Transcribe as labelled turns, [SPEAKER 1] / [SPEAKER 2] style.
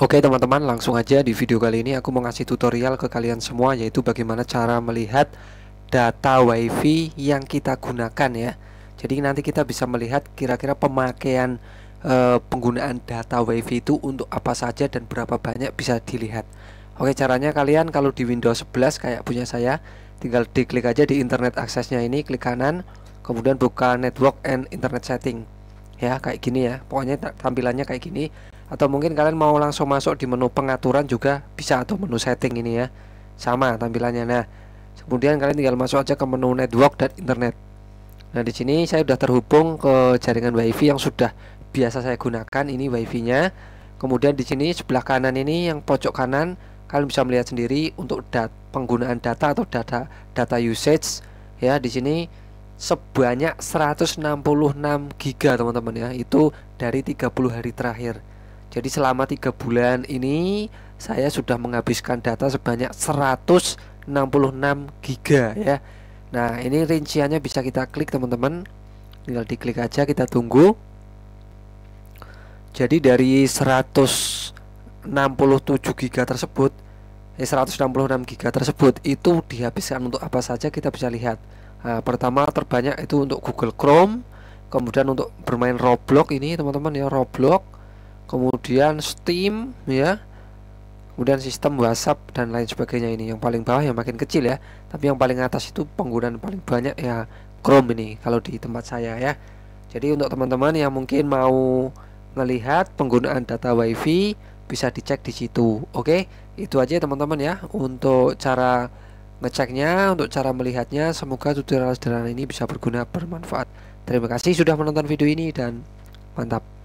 [SPEAKER 1] Oke teman-teman langsung aja di video kali ini aku mau ngasih tutorial ke kalian semua yaitu bagaimana cara melihat data wifi yang kita gunakan ya Jadi nanti kita bisa melihat kira-kira pemakaian e, penggunaan data wifi itu untuk apa saja dan berapa banyak bisa dilihat Oke caranya kalian kalau di Windows 11 kayak punya saya tinggal diklik aja di internet aksesnya ini klik kanan kemudian buka network and internet setting ya kayak gini ya pokoknya tampilannya kayak gini atau mungkin kalian mau langsung masuk di menu pengaturan juga bisa atau menu setting ini ya sama tampilannya nah kemudian kalian tinggal masuk aja ke menu network dan internet nah di sini saya sudah terhubung ke jaringan wifi yang sudah biasa saya gunakan ini wifi nya kemudian di sini sebelah kanan ini yang pojok kanan kalian bisa melihat sendiri untuk dat penggunaan data atau data data usage ya di sini sebanyak 166 giga teman-teman ya itu dari 30 hari terakhir jadi selama tiga bulan ini saya sudah menghabiskan data sebanyak 166 giga ya. Nah ini rinciannya bisa kita klik teman-teman. Tinggal diklik aja kita tunggu. Jadi dari 167 giga tersebut, eh, 166 giga tersebut itu dihabiskan untuk apa saja kita bisa lihat. Nah, pertama terbanyak itu untuk Google Chrome, kemudian untuk bermain Roblox ini teman-teman ya Roblox kemudian Steam ya kemudian sistem WhatsApp dan lain sebagainya ini yang paling bawah yang makin kecil ya tapi yang paling atas itu penggunaan paling banyak ya Chrome ini kalau di tempat saya ya jadi untuk teman-teman yang mungkin mau melihat penggunaan data WiFi bisa dicek di situ oke itu aja teman-teman ya untuk cara ngeceknya untuk cara melihatnya semoga tutorial sederhana ini bisa berguna bermanfaat terima kasih sudah menonton video ini dan mantap